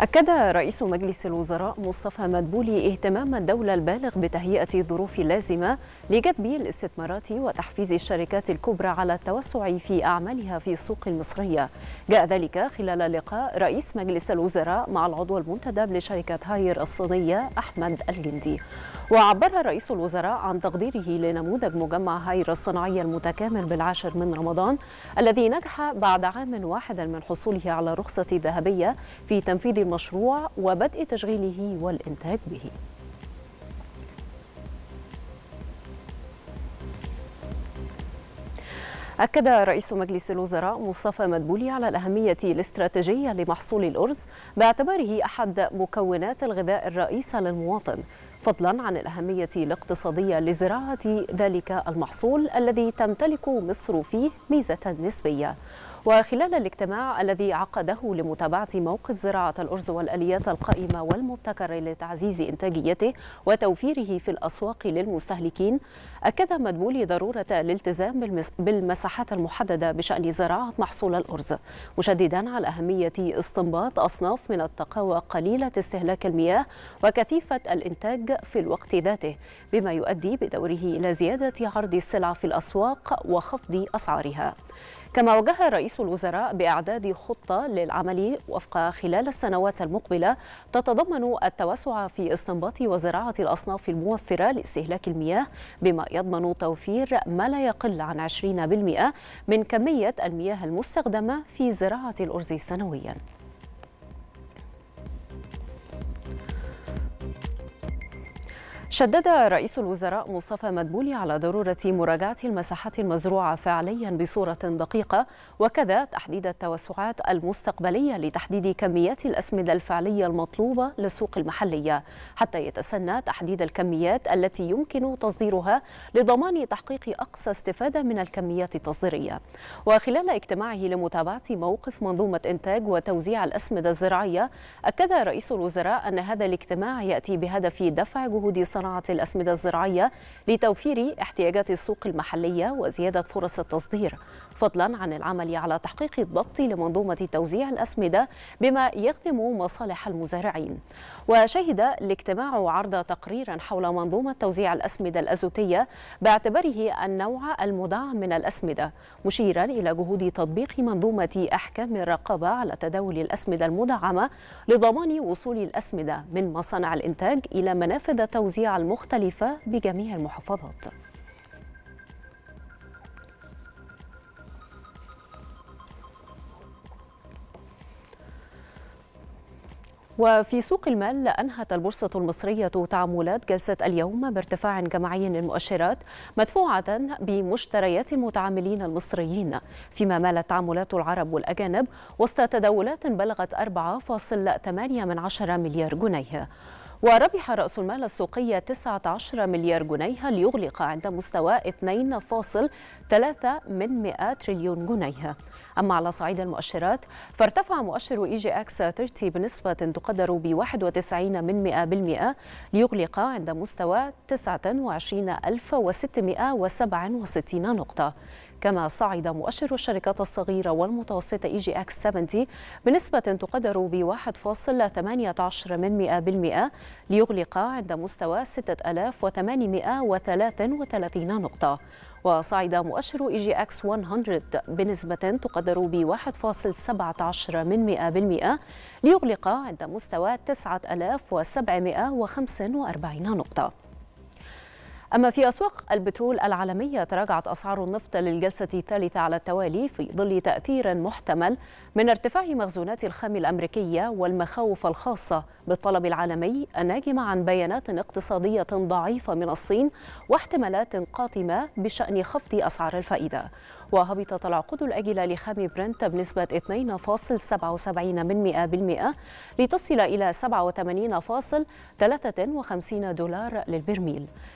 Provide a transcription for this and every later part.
أكد رئيس مجلس الوزراء مصطفى مدبولي اهتمام الدولة البالغ بتهيئة الظروف اللازمة لجذب الاستثمارات وتحفيز الشركات الكبرى على التوسع في أعمالها في السوق المصرية جاء ذلك خلال لقاء رئيس مجلس الوزراء مع العضو المنتدب لشركة هاير الصينية أحمد الجندي وعبر رئيس الوزراء عن تقديره لنموذج مجمع هاير الصناعية المتكامل بالعاشر من رمضان الذي نجح بعد عام واحد من حصوله على رخصة ذهبية في تنفيذ المشروع وبدء تشغيله والإنتاج به أكد رئيس مجلس الوزراء مصطفى مدبولي على الأهمية الاستراتيجية لمحصول الأرز باعتباره أحد مكونات الغذاء الرئيسة للمواطن فضلا عن الأهمية الاقتصادية لزراعة ذلك المحصول الذي تمتلك مصر فيه ميزة نسبية وخلال الاجتماع الذي عقده لمتابعة موقف زراعة الأرز والأليات القائمة والمبتكرة لتعزيز إنتاجيته وتوفيره في الأسواق للمستهلكين أكد مدبولي ضرورة الالتزام بالمساحات المحددة بشأن زراعة محصول الأرز مشددا على أهمية استنباط أصناف من التقاوى قليلة استهلاك المياه وكثيفة الإنتاج في الوقت ذاته بما يؤدي بدوره إلى زيادة عرض السلع في الأسواق وخفض أسعارها كما وجه رئيس الوزراء بإعداد خطة للعمل وفق خلال السنوات المقبلة تتضمن التوسع في استنباط وزراعة الأصناف الموفرة لاستهلاك المياه بما يضمن توفير ما لا يقل عن 20% من كمية المياه المستخدمة في زراعة الأرز سنوياً شدد رئيس الوزراء مصطفى مدبولي على ضرورة مراجعة المساحات المزروعة فعليا بصورة دقيقة وكذا تحديد التوسعات المستقبلية لتحديد كميات الأسمدة الفعلية المطلوبة للسوق المحلية حتى يتسنى تحديد الكميات التي يمكن تصديرها لضمان تحقيق أقصى استفادة من الكميات التصديرية وخلال اجتماعه لمتابعة موقف منظومة إنتاج وتوزيع الأسمدة الزراعية أكد رئيس الوزراء أن هذا الاجتماع يأتي بهدف دفع جهود صنع صناعة الأسمدة الزراعية لتوفير احتياجات السوق المحلية وزيادة فرص التصدير فضلا عن العمل على تحقيق الضبط لمنظومة توزيع الأسمدة بما يخدم مصالح المزارعين وشهد الاجتماع عرض تقرير حول منظومة توزيع الأسمدة الأزوتية باعتباره النوع المدعم من الأسمدة مشيرا إلى جهود تطبيق منظومة أحكام الرقابة على تداول الأسمدة المدعمة لضمان وصول الأسمدة من مصانع الإنتاج إلى منافذ التوزيع المختلفة بجميع المحافظات وفي سوق المال أنهت البورصة المصرية تعاملات جلسة اليوم بارتفاع جماعي للمؤشرات مدفوعة بمشتريات المتعاملين المصريين فيما مالت تعاملات العرب والأجانب وسط تداولات بلغت 4.8 مليار جنيه وربح رأس المال السوقي 19 مليار جنيه ليغلق عند مستوى 2.3 من 100 تريليون جنيه أما على صعيد المؤشرات فارتفع مؤشر إي جي أكس 30 بنسبة تقدر ب 91 من 100% ليغلق عند مستوى 29667 نقطة كما صعد مؤشر الشركات الصغيرة والمتوسطة إي جي إكس 70 بنسبة تقدر ب 1.18% ليغلق عند مستوى 6833 نقطة وصعد مؤشر إي جي إكس 100 بنسبة تقدر ب 1.17% ليغلق عند مستوى 9745 نقطة أما في أسواق البترول العالمية تراجعت أسعار النفط للجلسة الثالثة على التوالي في ظل تأثير محتمل من ارتفاع مخزونات الخام الأمريكية والمخاوف الخاصة بالطلب العالمي الناجمة عن بيانات اقتصادية ضعيفة من الصين واحتمالات قاتمة بشأن خفض أسعار الفائدة وهبطت العقود الأجلة لخام برنت بنسبة 2.77 لتصل إلى 87.53 دولار للبرميل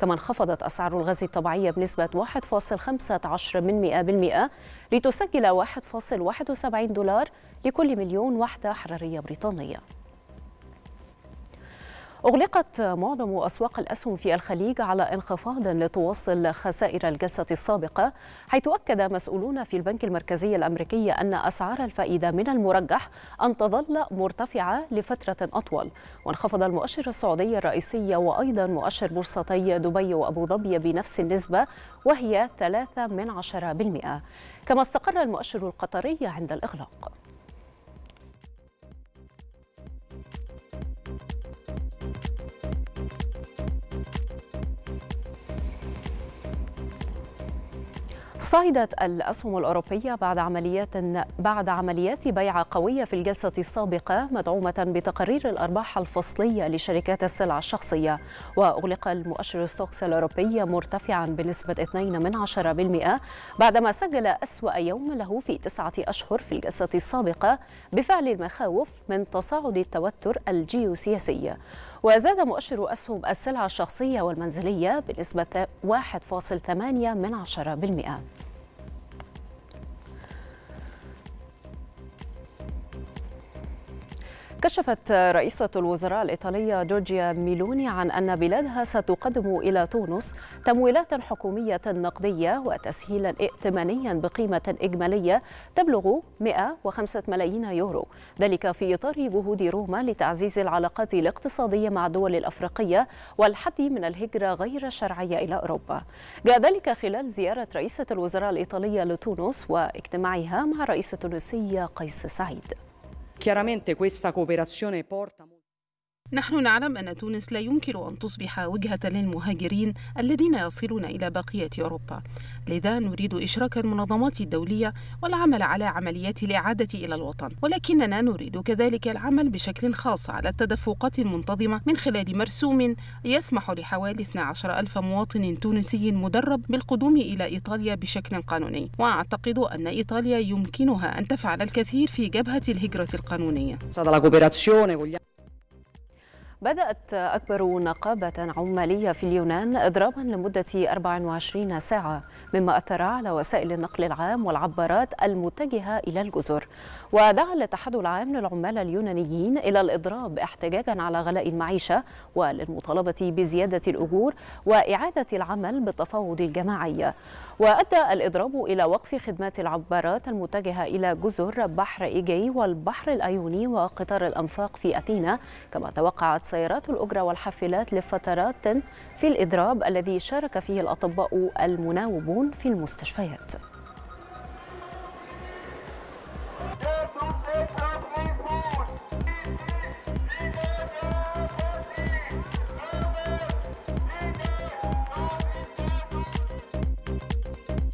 كما انخفضت أسعار الغاز الطبيعية بنسبة 1.15% لتسجل 1.71 دولار لكل مليون وحدة حرارية بريطانية أغلقت معظم أسواق الأسهم في الخليج على انخفاض لتواصل خسائر الجلسة السابقة حيث أكد مسؤولون في البنك المركزي الأمريكي أن أسعار الفائدة من المرجح أن تظل مرتفعة لفترة أطول وانخفض المؤشر السعودي الرئيسي وأيضا مؤشر بورصتي دبي وأبو ظبي بنفس النسبة وهي 3 من 10% كما استقر المؤشر القطري عند الإغلاق صعدت الأسهم الأوروبية بعد عمليات بعد عمليات بيع قوية في الجلسة السابقة مدعومة بتقارير الأرباح الفصلية لشركات السلع الشخصية وأغلق المؤشر ستوكس الأوروبي مرتفعا بنسبة 2% بعدما سجل أسوأ يوم له في تسعة أشهر في الجلسة السابقة بفعل المخاوف من تصاعد التوتر الجيوسياسي وزاد مؤشر أسهم السلع الشخصية والمنزلية بنسبة 1.8 من عشرة بالمئة كشفت رئيسة الوزراء الإيطالية جورجيا ميلوني عن أن بلادها ستقدم إلى تونس تمويلات حكومية نقدية وتسهيلا ائتمانيا بقيمة إجمالية تبلغ 105 ملايين يورو ذلك في إطار جهود روما لتعزيز العلاقات الاقتصادية مع الدول الأفريقية والحد من الهجرة غير الشرعية إلى أوروبا جاء ذلك خلال زيارة رئيسة الوزراء الإيطالية لتونس واجتماعها مع رئيس تونسي قيس سعيد Chiaramente questa cooperazione porta... نحن نعلم أن تونس لا يمكن أن تصبح وجهة للمهاجرين الذين يصلون إلى بقية أوروبا لذا نريد إشراك المنظمات الدولية والعمل على عمليات الإعادة إلى الوطن ولكننا نريد كذلك العمل بشكل خاص على التدفقات المنتظمة من خلال مرسوم يسمح لحوالي 12 ألف مواطن تونسي مدرب بالقدوم إلى إيطاليا بشكل قانوني وأعتقد أن إيطاليا يمكنها أن تفعل الكثير في جبهة الهجرة القانونية بدأت أكبر نقابة عمالية في اليونان إضرابا لمدة 24 ساعة مما أثر على وسائل النقل العام والعبارات المتجهة إلى الجزر ودعا الاتحاد العام للعمال اليونانيين إلى الإضراب احتجاجا على غلاء المعيشة وللمطالبة بزيادة الأجور وإعادة العمل بالتفاوض الجماعي وأدى الإضراب إلى وقف خدمات العبارات المتجهة إلى جزر بحر إيجي والبحر الأيوني وقطار الأنفاق في أثينا كما توقعت سيارات الأجرة والحافلات لفترات في الإضراب الذي شارك فيه الأطباء المناوبون في المستشفيات